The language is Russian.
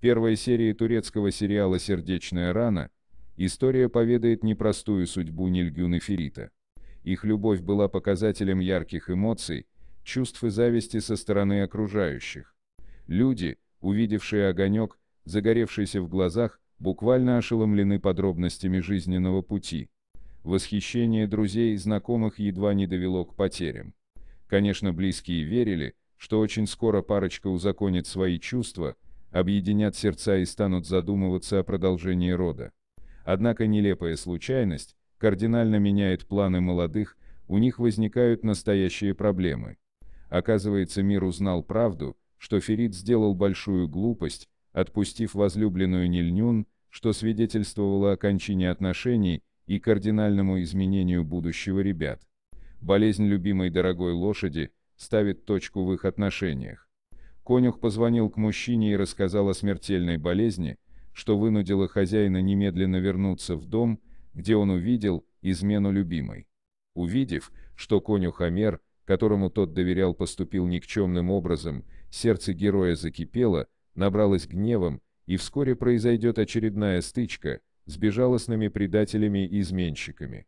первой серии турецкого сериала «Сердечная рана» история поведает непростую судьбу Нильгюн и Ферита. Их любовь была показателем ярких эмоций, чувств и зависти со стороны окружающих. Люди, увидевшие огонек, загоревшийся в глазах, буквально ошеломлены подробностями жизненного пути. Восхищение друзей и знакомых едва не довело к потерям. Конечно, близкие верили, что очень скоро парочка узаконит свои чувства, объединят сердца и станут задумываться о продолжении рода. Однако нелепая случайность кардинально меняет планы молодых, у них возникают настоящие проблемы. Оказывается, мир узнал правду, что Ферид сделал большую глупость, отпустив возлюбленную Нильнюн, что свидетельствовало о кончине отношений и кардинальному изменению будущего ребят. Болезнь любимой дорогой лошади ставит точку в их отношениях. Конюх позвонил к мужчине и рассказал о смертельной болезни, что вынудило хозяина немедленно вернуться в дом, где он увидел измену любимой. Увидев, что конюх Амер, которому тот доверял, поступил никчемным образом, сердце героя закипело, набралось гневом, и вскоре произойдет очередная стычка с безжалостными предателями и изменщиками.